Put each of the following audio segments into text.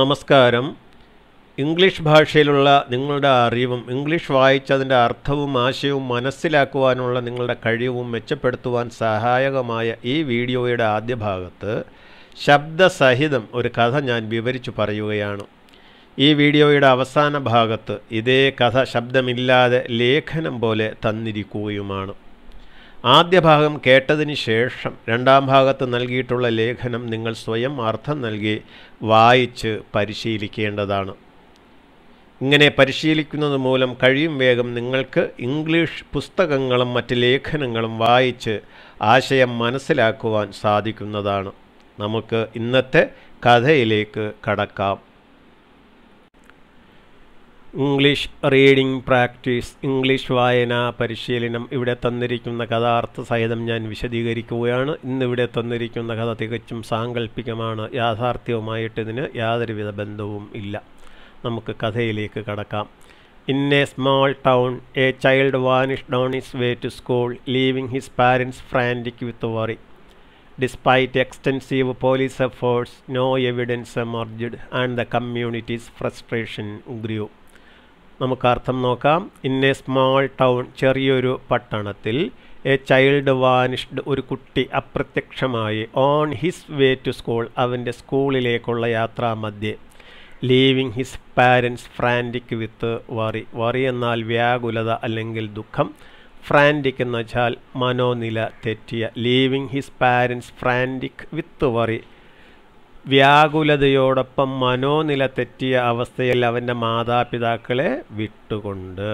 നമസ്കാരം ഇംഗ്ലീഷ് ഭാഷയിലുള്ള നിങ്ങളുടെ അറിവും ഇംഗ്ലീഷ് വായിച്ചതിൻ്റെ അർത്ഥവും ആശയവും മനസ്സിലാക്കുവാനുള്ള നിങ്ങളുടെ കഴിവും മെച്ചപ്പെടുത്തുവാൻ സഹായകമായ ഈ വീഡിയോയുടെ ആദ്യ ഭാഗത്ത് ശബ്ദസഹിതം ഒരു കഥ ഞാൻ വിവരിച്ചു പറയുകയാണ് ഈ വീഡിയോയുടെ അവസാന ഭാഗത്ത് ഇതേ കഥ ശബ്ദമില്ലാതെ ലേഖനം പോലെ തന്നിരിക്കുകയുമാണ് ആദ്യ ഭാഗം കേട്ടതിന് ശേഷം രണ്ടാം ഭാഗത്ത് നൽകിയിട്ടുള്ള ലേഖനം നിങ്ങൾ സ്വയം അർത്ഥം നൽകി വായിച്ച് പരിശീലിക്കേണ്ടതാണ് ഇങ്ങനെ പരിശീലിക്കുന്നത് മൂലം കഴിയും വേഗം നിങ്ങൾക്ക് ഇംഗ്ലീഷ് പുസ്തകങ്ങളും മറ്റ് ലേഖനങ്ങളും വായിച്ച് ആശയം മനസ്സിലാക്കുവാൻ സാധിക്കുന്നതാണ് നമുക്ക് ഇന്നത്തെ കഥയിലേക്ക് കടക്കാം ഇംഗ്ലീഷ് റീഡിംഗ് പ്രാക്ടീസ് ഇംഗ്ലീഷ് വായനാ പരിശീലനം ഇവിടെ തന്നിരിക്കുന്ന കഥാർത്ഥ സഹിതം ഞാൻ വിശദീകരിക്കുകയാണ് ഇന്നിവിടെ തന്നിരിക്കുന്ന കഥ തികച്ചും സാങ്കല്പികമാണ് യാഥാർത്ഥ്യവുമായിട്ടിതിന് യാതൊരുവിധ ബന്ധവും ഇല്ല നമുക്ക് കഥയിലേക്ക് കടക്കാം in a small town a child vanish down is way to school leaving his parents frantic with worry despite extensive police efforts no evidence emerged and the community's frustration grew നമുക്ക് അർത്ഥം നോക്കാം ഇൻ എ സ്മോൾ ടൗൺ ചെറിയൊരു പട്ടണത്തിൽ A child vanished ഒരു കുട്ടി അപ്രത്യക്ഷമായി on his way to school അവൻ്റെ സ്കൂളിലേക്കുള്ള മധ്യേ leaving his parents frantic with worry worry എന്നാൽ വ്യാകുലത അല്ലെങ്കിൽ ദുഃഖം ഫ്രാൻഡിക് എന്ന് വെച്ചാൽ മനോനില തെറ്റിയ leaving his parents frantic with worry വ്യാകുലതയോടൊപ്പം മനോനില തെറ്റിയ അവസ്ഥയിൽ അവൻ്റെ മാതാപിതാക്കളെ വിട്ടുകൊണ്ട്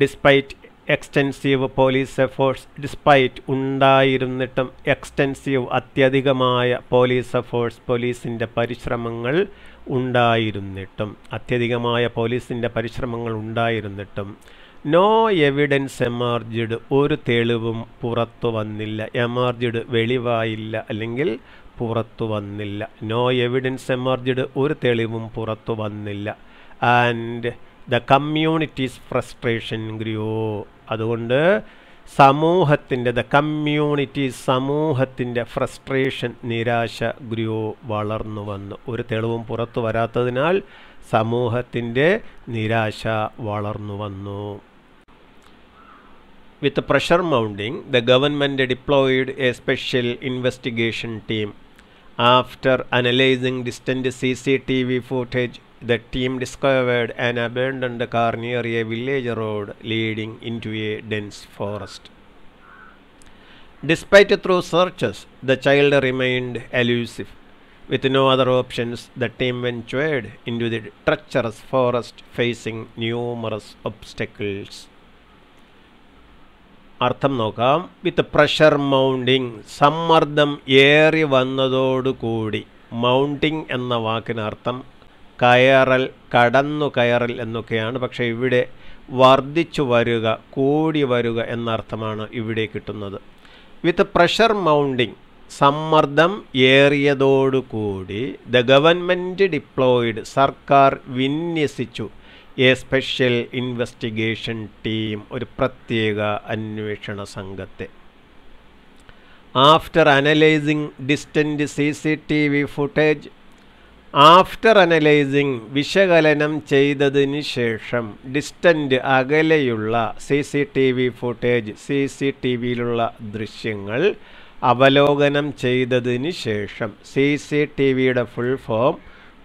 despite extensive police efforts despite ഉണ്ടായിരുന്നിട്ടും എക്സ്റ്റെൻസീവ് അത്യധികമായ പോലീസ് എഫേർട്സ് പോലീസിൻ്റെ പരിശ്രമങ്ങൾ ഉണ്ടായിരുന്നിട്ടും അത്യധികമായ പോലീസിൻ്റെ പരിശ്രമങ്ങൾ ഉണ്ടായിരുന്നിട്ടും നോ എവിഡൻസ് എമർജിഡ് ഒരു തെളിവും പുറത്തു വന്നില്ല എമർജിഡ് വെളിവായില്ല അല്ലെങ്കിൽ പുറത്തു വന്നില്ല നോ എവിഡൻസ് എമർജ്ഡ് ഒരു തെളിവും പുറത്തു വന്നില്ല and the community's frustration grew അതുകൊണ്ട് സമൂഹത്തിൻ്റെ ദ കമ്മ്യൂണിറ്റി സമൂഹത്തിൻ്റെ ഫ്രസ്ട്രേഷൻ നിരാശ ഗ്രിയോ വളർന്നു വന്നു ഒരു തെളിവും പുറത്തു വരാത്തതിനാൽ സമൂഹത്തിൻ്റെ നിരാശ വളർന്നു വന്നു with pressure mounting the government deployed a special investigation team After analyzing distant CCTV footage, the team discovered an abandoned car near a village road leading into a dense forest. Despite thorough searches, the child remained elusive. With no other options, the team ventured into the treacherous forest facing numerous obstacles. അർത്ഥം നോക്കാം വിത്ത് pressure mounting സമ്മർദ്ദം ഏറി വന്നതോടുകൂടി mounting എന്ന വാക്കിനർത്ഥം അർത്ഥം കയറൽ കടന്നു കയറൽ എന്നൊക്കെയാണ് പക്ഷേ ഇവിടെ വർദ്ധിച്ചു വരിക കൂടി വരിക എന്നർത്ഥമാണ് ഇവിടെ കിട്ടുന്നത് വിത്ത് പ്രഷർ മൗണ്ടിങ് സമ്മർദ്ദം ഏറിയതോടുകൂടി ദ ഗവൺമെൻറ് ഡിപ്ലോയിഡ് സർക്കാർ വിന്യസിച്ചു എ സ്പെഷ്യൽ ഇൻവെസ്റ്റിഗേഷൻ ടീം ഒരു പ്രത്യേക അന്വേഷണ സംഘത്തെ after analysing distant C C T V footage after analysing വിശകലനം ചെയ്തതിന് ശേഷം ഡിസ്റ്റൻറ്റ് അകലെയുള്ള C C T V footage C C T വിയിലുള്ള ദൃശ്യങ്ങൾ അവലോകനം ചെയ്തതിന് ശേഷം സി സി ടി വിയുടെ full form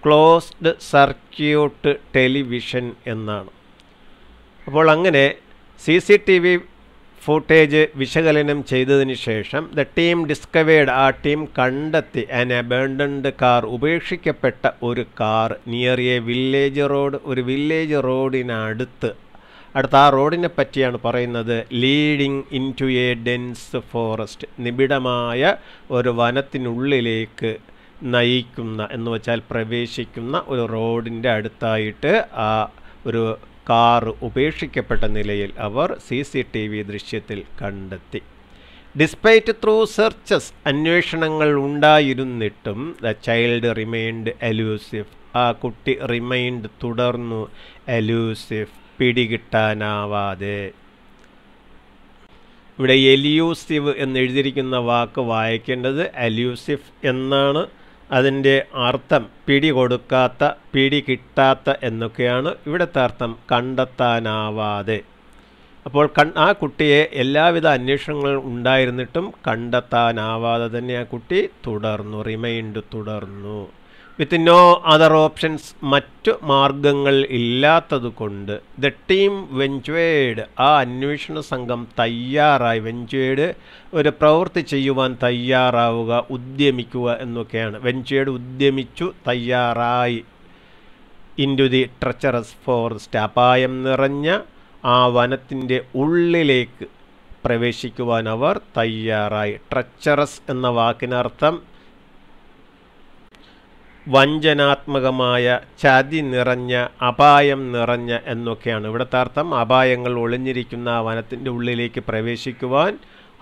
closed circuit television എന്നാണ് അപ്പോൾ അങ്ങനെ C C T V footage വിശകലനം ചെയ്തതിന് ശേഷം ദ ടീം ഡിസ്കവേർഡ് ആ ടീം കണ്ടെത്തി അൻ അബേണ്ടൻഡ് കാർ ഉപേക്ഷിക്കപ്പെട്ട ഒരു car near a village road ഒരു വില്ലേജ് റോഡിനടുത്ത് അടുത്ത ആ റോഡിനെ പറ്റിയാണ് പറയുന്നത് leading into a dense forest നിബിഡമായ ഒരു വനത്തിനുള്ളിലേക്ക് നയിക്കുന്ന എന്ന് വെച്ചാൽ പ്രവേശിക്കുന്ന ഒരു റോഡിൻ്റെ അടുത്തായിട്ട് ആ ഒരു കാർ ഉപേക്ഷിക്കപ്പെട്ട നിലയിൽ അവർ സി സി ടി വി ദൃശ്യത്തിൽ കണ്ടെത്തി ഡിസ്പൈറ്റ് ത്രൂ സെർച്ചസ് അന്വേഷണങ്ങൾ ഉണ്ടായിരുന്നിട്ടും ദ ചൈൽഡ് റിമൈൻഡ് അലൂസിഫ് ആ കുട്ടി റിമൈൻഡ് തുടർന്നു അലൂസിഫ് പിടികിട്ടാനാവാതെ ഇവിടെ എലിയൂസിവ് എന്നെഴുതിയിരിക്കുന്ന വാക്ക് വായിക്കേണ്ടത് അലൂസിഫ് എന്നാണ് അതിൻ്റെ അർത്ഥം പിടി കൊടുക്കാത്ത പിടി കിട്ടാത്ത എന്നൊക്കെയാണ് ഇവിടുത്തെ അർത്ഥം കണ്ടെത്താനാവാതെ അപ്പോൾ കൺ ആ കുട്ടിയെ എല്ലാവിധ അന്വേഷണങ്ങളും ഉണ്ടായിരുന്നിട്ടും കണ്ടെത്താനാവാതെ തന്നെ ആ കുട്ടി തുടർന്നു റിമൈൻഡ് തുടർന്നു വിത്ത് നോ അതർ ഓപ്ഷൻസ് മറ്റു മാർഗങ്ങൾ ഇല്ലാത്തതുകൊണ്ട് ദ ടീം വെഞ്ചുവേഡ് ആ അന്വേഷണ സംഘം തയ്യാറായി വെഞ്ചുവേഡ് ഒരു പ്രവൃത്തി ചെയ്യുവാൻ തയ്യാറാവുക ഉദ്യമിക്കുക എന്നൊക്കെയാണ് വെഞ്ചുവേഡ് ഉദ്യമിച്ചു തയ്യാറായി ടു ദി ട്രച്ചറസ് ഫോറസ്റ്റ് അപായം നിറഞ്ഞ ആ വനത്തിൻ്റെ ഉള്ളിലേക്ക് പ്രവേശിക്കുവാൻ അവർ തയ്യാറായി ട്രച്ചറസ് എന്ന വാക്കിനർത്ഥം വഞ്ചനാത്മകമായ ചതി നിറഞ്ഞ അപായം നിറഞ്ഞ എന്നൊക്കെയാണ് ഇവിടുത്തെ അർത്ഥം അപായങ്ങൾ ഒളിഞ്ഞിരിക്കുന്ന വനത്തിൻ്റെ ഉള്ളിലേക്ക് പ്രവേശിക്കുവാൻ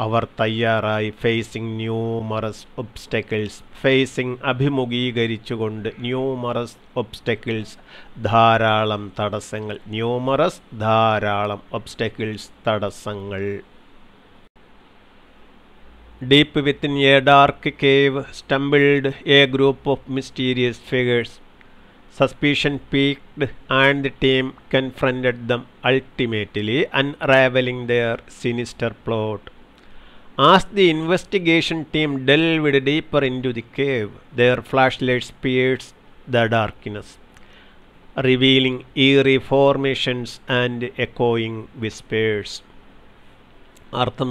അവർ തയ്യാറായി ഫേസിങ് ന്യൂമറസ് ഒബ്സ്റ്റക്കിൾസ് ഫേസിങ് അഭിമുഖീകരിച്ചുകൊണ്ട് ന്യൂമറസ് ഒബ്സ്റ്റക്കിൾസ് ധാരാളം തടസ്സങ്ങൾ ന്യൂമറസ് ധാരാളം ഒബ്സ്റ്റക്കിൾസ് തടസ്സങ്ങൾ Deep within a dark cave stumbled a group of mysterious figures. Suspicion peaked, and the team confronted them, ultimately unraveling their sinister plot. As the investigation team delved deeper into the cave, their flashlights pierced the darkness, revealing eerie formations and echoing whispers. അർത്ഥം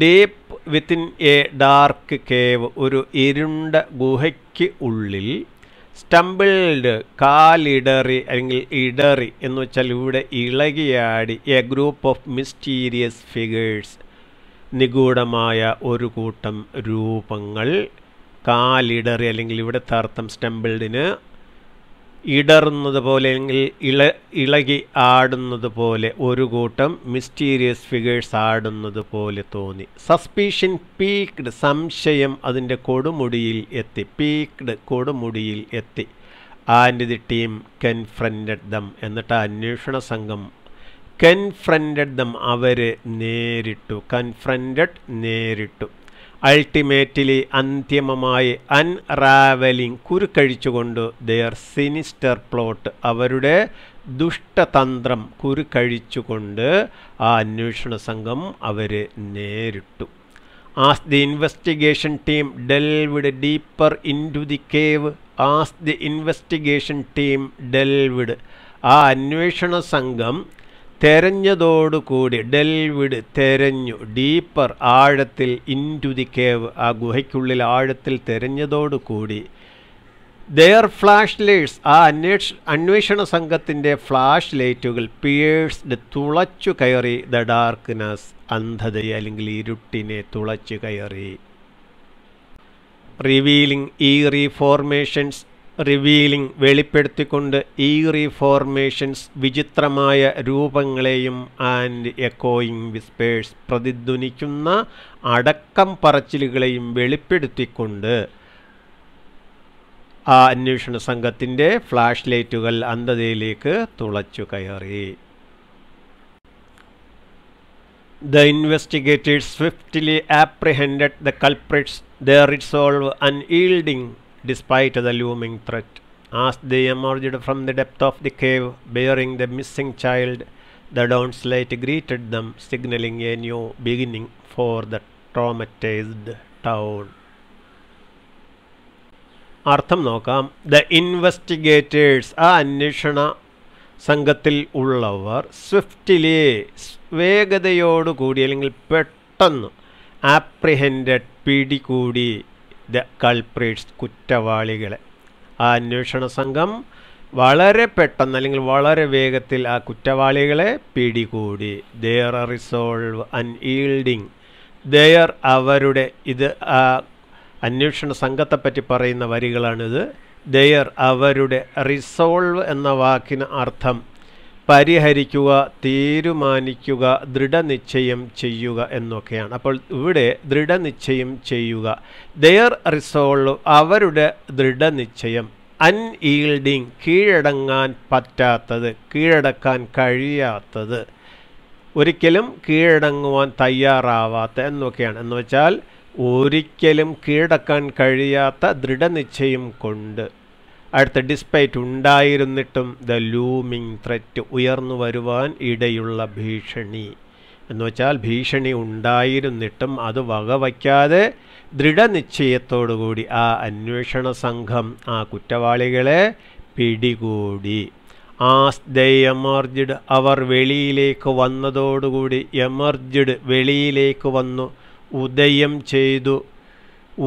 deep within a dark cave ഒരു ഇരുണ്ട ഗുഹയ്ക്ക് ഉള്ളിൽ stumbled കാലിടറി അല്ലെങ്കിൽ ഇടറി എന്ന് വെച്ചാൽ ഇവിടെ ഇളകിയാടി a group of mysterious figures നിഗൂഢമായ ഒരു കൂട്ടം രൂപങ്ങൾ കാലിടറി അല്ലെങ്കിൽ ഇവിടെ താർത്ഥം സ്റ്റംബിൾഡിന് ഇടറുന്നത് പോലെ അല്ലെങ്കിൽ ഇള ഇളകി ആടുന്നത് പോലെ ഒരു കൂട്ടം മിസ്റ്റീരിയസ് ഫിഗേഴ്സ് ആടുന്നത് പോലെ തോന്നി സസ്പീഷൻ പീക്ക്ഡ് സംശയം അതിൻ്റെ കൊടുമുടിയിൽ എത്തി പീക്ക്ഡ് കൊടുമുടിയിൽ എത്തി and the team confronted them എന്നിട്ട് അന്വേഷണ സംഘം കൺഫ്രണ്ടഡ് ദം അവരെ നേരിട്ടു കൺഫ്രണ്ടഡ് നേരിട്ടു അൾട്ടിമേറ്റ്ലി അന്തിമമായി അൺറാവലിംഗ് കുരുക്കഴിച്ചുകൊണ്ട് ദർ സിനിസ്റ്റർ പ്ലോട്ട് അവരുടെ ദുഷ്ടതന്ത്രം കുരുക്കഴിച്ചുകൊണ്ട് ആ അന്വേഷണ സംഘം അവർ നേരിട്ടു as the investigation team delved deeper into the cave as the investigation team delved ആ അന്വേഷണ സംഘം തെരഞ്ഞതോടുകൂടി ഡെൽവിഡ് തെരഞ്ഞു ഡീപ്പർ ആഴത്തിൽ ടു ദി കേവ് ആ ഗുഹയ്ക്കുള്ളിൽ ആഴത്തിൽ തെരഞ്ഞതോടുകൂടി ദെയർ ഫ്ലാഷ് ലൈറ്റ്സ് ആ അന്വേഷ അന്വേഷണ സംഘത്തിൻ്റെ ഫ്ലാഷ് ലൈറ്റുകൾ പിയേഴ്സ്ഡ് തുളച്ചു കയറി ദ ഡാർക്ക്നെസ് അന്ധതയെ അല്ലെങ്കിൽ ഇരുട്ടിനെ തുളച്ചു കയറി റിവീലിംഗ് ഈ റീഫോർമേഷൻസ് റിവീലിംഗ് വെളിപ്പെടുത്തിക്കൊണ്ട് ഈ റീഫോർമേഷൻസ് വിചിത്രമായ രൂപങ്ങളെയും ആൻഡ് എക്കോയിങ് വിസ്പേഴ്സ് പ്രതിധ്വനിക്കുന്ന അടക്കം പറച്ചിലുകളെയും വെളിപ്പെടുത്തിക്കൊണ്ട് ആ അന്വേഷണ സംഘത്തിൻ്റെ ഫ്ലാഷ് ലൈറ്റുകൾ അന്ധതയിലേക്ക് തുളച്ചു കയറി the investigators swiftly apprehended the culprits their resolve ഓൾവ് yielding despite the looming threat. As they emerged from the depth of the cave, bearing the missing child, the downslate greeted them, signaling a new beginning for the traumatized town. അർത്ഥം നോക്കാം the investigators ആ അന്വേഷണ സംഘത്തിൽ ഉള്ളവർ സ്വിഫ്റ്റിലെ വേഗതയോടുകൂടി അല്ലെങ്കിൽ പെട്ടെന്ന് ആപ്രിഹെൻഡഡ് പിടികൂടി the കൾപ്രീറ്റ്സ് കുറ്റവാളികളെ ആ അന്വേഷണ സംഘം വളരെ പെട്ടെന്ന് അല്ലെങ്കിൽ വളരെ വേഗത്തിൽ ആ കുറ്റവാളികളെ പിടികൂടി ദെയർ റിസോൾവ് ഈൽഡിങ് ദെയർ അവരുടെ ഇത് ആ അന്വേഷണ സംഘത്തെപ്പറ്റി പറയുന്ന വരികളാണിത് ദെയർ അവരുടെ റിസോൾവ് എന്ന വാക്കിന് അർത്ഥം പരിഹരിക്കുക തീരുമാനിക്കുക ദൃഢനിശ്ചയം ചെയ്യുക എന്നൊക്കെയാണ് അപ്പോൾ ഇവിടെ ദൃഢനിശ്ചയം ചെയ്യുക ദയർ റിസോൾവ് അവരുടെ ദൃഢനിശ്ചയം ഈൽഡിങ് കീഴടങ്ങാൻ പറ്റാത്തത് കീഴടക്കാൻ കഴിയാത്തത് ഒരിക്കലും കീഴടങ്ങുവാൻ തയ്യാറാവാത്ത എന്നൊക്കെയാണ് എന്ന് വെച്ചാൽ ഒരിക്കലും കീഴടക്കാൻ കഴിയാത്ത ദൃഢനിശ്ചയം കൊണ്ട് അടുത്ത ഡിസ്പൈറ്റ് ഉണ്ടായിരുന്നിട്ടും ദ ലൂമിങ് ത്രെറ്റ് ഉയർന്നു വരുവാൻ ഇടയുള്ള ഭീഷണി എന്ന് വെച്ചാൽ ഭീഷണി ഉണ്ടായിരുന്നിട്ടും അത് വകവയ്ക്കാതെ ദൃഢനിശ്ചയത്തോടുകൂടി ആ അന്വേഷണ സംഘം ആ കുറ്റവാളികളെ പിടികൂടി ആ ദേ എമർജഡ് അവർ വെളിയിലേക്ക് വന്നതോടുകൂടി എമർജഡ് വെളിയിലേക്ക് വന്നു ഉദയം ചെയ്തു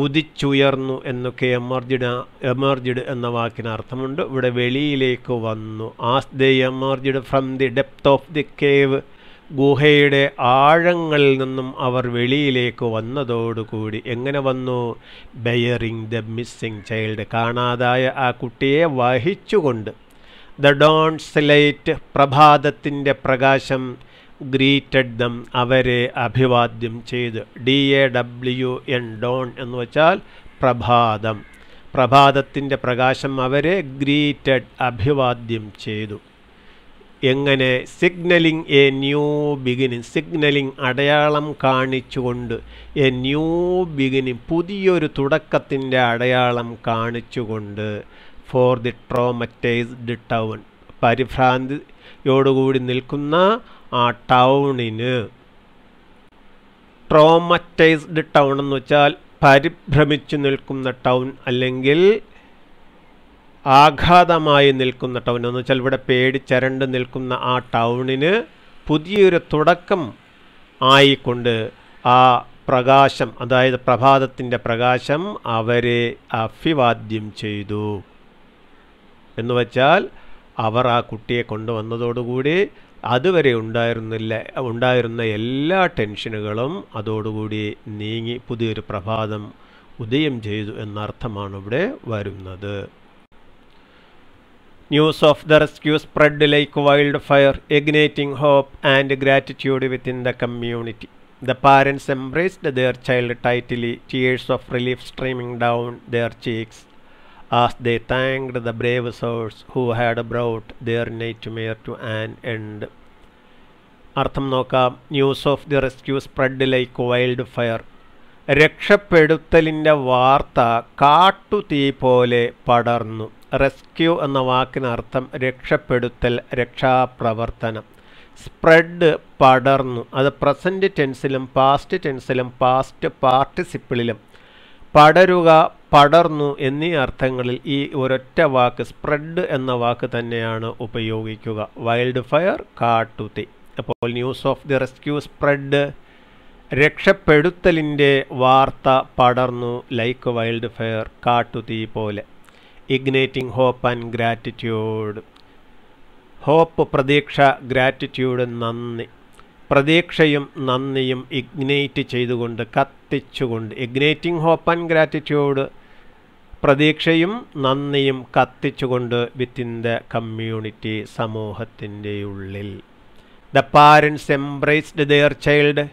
ഉദിച്ചുയർന്നു എന്നൊക്കെ എമർജിഡ് എമർജിഡ് എന്ന വാക്കിന് അർത്ഥമുണ്ട് ഇവിടെ വെളിയിലേക്ക് വന്നു as the emerged from the depth of the cave ഗുഹയുടെ ആഴങ്ങളിൽ നിന്നും അവർ വെളിയിലേക്ക് വന്നതോടുകൂടി എങ്ങനെ വന്നു ബെയറിങ് ദ മിസ്സിങ് ചൈൽഡ് കാണാതായ ആ കുട്ടിയെ വഹിച്ചുകൊണ്ട് ദ ഡോൺസ് ലൈറ്റ് പ്രഭാതത്തിൻ്റെ പ്രകാശം ഗ്രീറ്റഡ് ദം അവരെ അഭിവാദ്യം ചെയ്ത് D A W N dawn എന്ന് വെച്ചാൽ പ്രഭാതം പ്രഭാതത്തിൻ്റെ പ്രകാശം അവരെ ഗ്രീറ്റഡ് അഭിവാദ്യം ചെയ്തു എങ്ങനെ signalling a new beginning signalling അടയാളം കാണിച്ചുകൊണ്ട് എ ന്യൂ ബിഗിനിങ് പുതിയൊരു തുടക്കത്തിൻ്റെ അടയാളം കാണിച്ചുകൊണ്ട് ഫോർ ദി ട്രോമറ്റൈസ്ഡ് ടൗൺ പരിഭ്രാന്തിയോടുകൂടി നിൽക്കുന്ന ആ ടൗണിന് ട്രോമറ്റൈസ്ഡ് ടൗൺ എന്ന് വെച്ചാൽ പരിഭ്രമിച്ചു നിൽക്കുന്ന ടൗൺ അല്ലെങ്കിൽ ആഘാതമായി നിൽക്കുന്ന ടൗൺ എന്ന് വെച്ചാൽ ഇവിടെ പേടിച്ചരണ്ട് നിൽക്കുന്ന ആ ടൗണിന് പുതിയൊരു തുടക്കം ആയിക്കൊണ്ട് ആ പ്രകാശം അതായത് പ്രഭാതത്തിൻ്റെ പ്രകാശം അവരെ അഭിവാദ്യം ചെയ്തു എന്നുവച്ചാൽ അവർ ആ കുട്ടിയെ കൊണ്ടുവന്നതോടുകൂടി അതുവരെ ഉണ്ടായിരുന്നില്ല ഉണ്ടായിരുന്ന എല്ലാ ടെൻഷനുകളും അതോടുകൂടി നീങ്ങി പുതിയൊരു പ്രഭാതം ഉദയം ചെയ്തു എന്നർത്ഥമാണ് ഇവിടെ വരുന്നത് news of the rescue spread like wildfire igniting hope and gratitude within the community the parents embraced their child tightly tears of relief streaming down their cheeks as they thanked the brave souls who had brought their nightmare to an end. അർത്ഥം നോക്കാം news of the rescue spread like wildfire രക്ഷപ്പെടുത്തലിൻ്റെ വാർത്ത കാട്ടുതീ പോലെ പടർന്നു rescue എന്ന വാക്കിനർത്ഥം രക്ഷപ്പെടുത്തൽ രക്ഷാപ്രവർത്തനം spread പടർന്നു അത് പ്രസൻറ്റ് ടെൻസിലും പാസ്റ്റ് ടെൻസിലും പാസ്റ്റ് പാർട്ടിസിപ്പിളിലും പടരുക പടർന്നു എന്നീ അർത്ഥങ്ങളിൽ ഈ ഒരൊറ്റ വാക്ക് സ്പ്രെഡ് എന്ന വാക്ക് തന്നെയാണ് ഉപയോഗിക്കുക വൈൽഡ് ഫയർ തീ അപ്പോൾ news of the rescue spread രക്ഷപ്പെടുത്തലിൻ്റെ വാർത്ത പടർന്നു ലൈക്ക് വൈൽഡ് ഫയർ കാട്ടുതീ പോലെ igniting hope and gratitude hope പ്രതീക്ഷ ഗ്രാറ്റിറ്റ്യൂഡ് നന്ദി പ്രതീക്ഷയും നന്ദിയും ഇഗ്നേറ്റ് ചെയ്തുകൊണ്ട് കത്തിച്ചുകൊണ്ട് ഇഗ്നേറ്റിംഗ് ഹോപ്പ് ആൻഡ് ഗ്രാറ്റിറ്റ്യൂഡ് പ്രതീക്ഷയും നന്ദിയും കത്തിച്ചുകൊണ്ട് വിത്തിൻ ദ കമ്മ്യൂണിറ്റി സമൂഹത്തിൻ്റെ ഉള്ളിൽ the parents embraced their child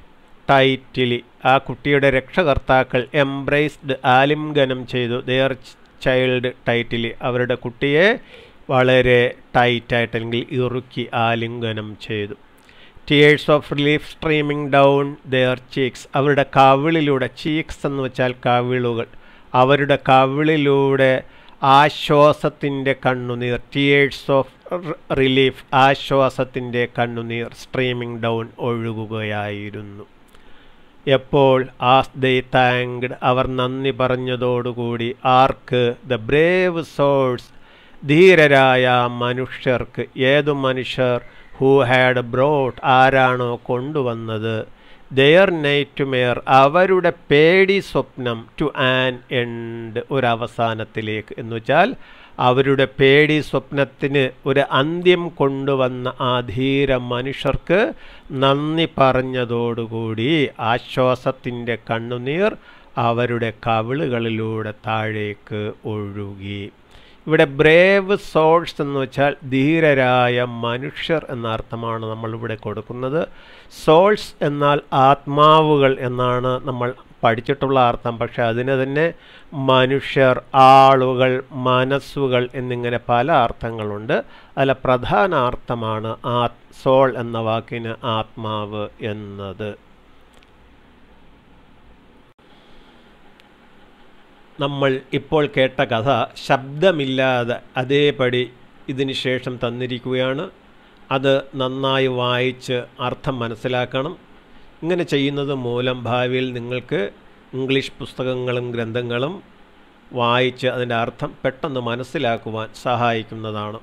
tightly ആ കുട്ടിയുടെ രക്ഷകർത്താക്കൾ എംബ്രേസ്ഡ് ആലിംഗനം ചെയ്തു ദെയർ ചൈൽഡ് ടൈറ്റിലി അവരുടെ കുട്ടിയെ വളരെ ടൈറ്റായിട്ട് അല്ലെങ്കിൽ ഇറുക്കി ആലിംഗനം ചെയ്തു tears of relief streaming down their cheeks അവരുടെ കവിളിലൂടെ ചീക്സ് എന്ന് വെച്ചാൽ കവിളുകൾ അവരുടെ കവിളിലൂടെ ആശ്വാസത്തിൻ്റെ കണ്ണുനീർ ടിയേഴ്സ് ഓഫ് റിലീഫ് ആശ്വാസത്തിൻ്റെ കണ്ണുനീർ സ്ട്രീമിംഗ് ഡൗൺ ഒഴുകുകയായിരുന്നു എപ്പോൾ ആസ് ദൈ താങ്ക്ഡ് അവർ നന്ദി പറഞ്ഞതോടുകൂടി ആർക്ക് ദ ബ്രേവ് സോൾസ് ധീരരായ മനുഷ്യർക്ക് ഏതു മനുഷ്യർ ഹൂ ഹാഡ് ബ്രോട്ട് ആരാണോ കൊണ്ടുവന്നത് ദെയർ നൈറ്റ് മെയർ അവരുടെ പേടി സ്വപ്നം ടു ആൻ എൻഡ് ഒരവസാനത്തിലേക്ക് എന്ന് വെച്ചാൽ അവരുടെ പേടി സ്വപ്നത്തിന് ഒരു അന്ത്യം കൊണ്ടുവന്ന ആ ധീര മനുഷ്യർക്ക് നന്ദി പറഞ്ഞതോടുകൂടി ആശ്വാസത്തിൻ്റെ കണ്ണുനീർ അവരുടെ കവിളുകളിലൂടെ താഴേക്ക് ഒഴുകി ഇവിടെ ബ്രേവ് സോൾസ് എന്ന് വെച്ചാൽ ധീരരായ മനുഷ്യർ എന്ന അർത്ഥമാണ് നമ്മളിവിടെ കൊടുക്കുന്നത് സോൾസ് എന്നാൽ ആത്മാവുകൾ എന്നാണ് നമ്മൾ പഠിച്ചിട്ടുള്ള അർത്ഥം പക്ഷേ അതിന് തന്നെ മനുഷ്യർ ആളുകൾ മനസ്സുകൾ എന്നിങ്ങനെ പല അർത്ഥങ്ങളുണ്ട് അതിലെ പ്രധാന അർത്ഥമാണ് ആ സോൾ എന്ന വാക്കിന് ആത്മാവ് എന്നത് നമ്മൾ ഇപ്പോൾ കേട്ട കഥ ശബ്ദമില്ലാതെ അതേപടി ഇതിനു ശേഷം തന്നിരിക്കുകയാണ് അത് നന്നായി വായിച്ച് അർത്ഥം മനസ്സിലാക്കണം ഇങ്ങനെ ചെയ്യുന്നത് മൂലം ഭാവിയിൽ നിങ്ങൾക്ക് ഇംഗ്ലീഷ് പുസ്തകങ്ങളും ഗ്രന്ഥങ്ങളും വായിച്ച് അതിൻ്റെ അർത്ഥം പെട്ടെന്ന് മനസ്സിലാക്കുവാൻ സഹായിക്കുന്നതാണ്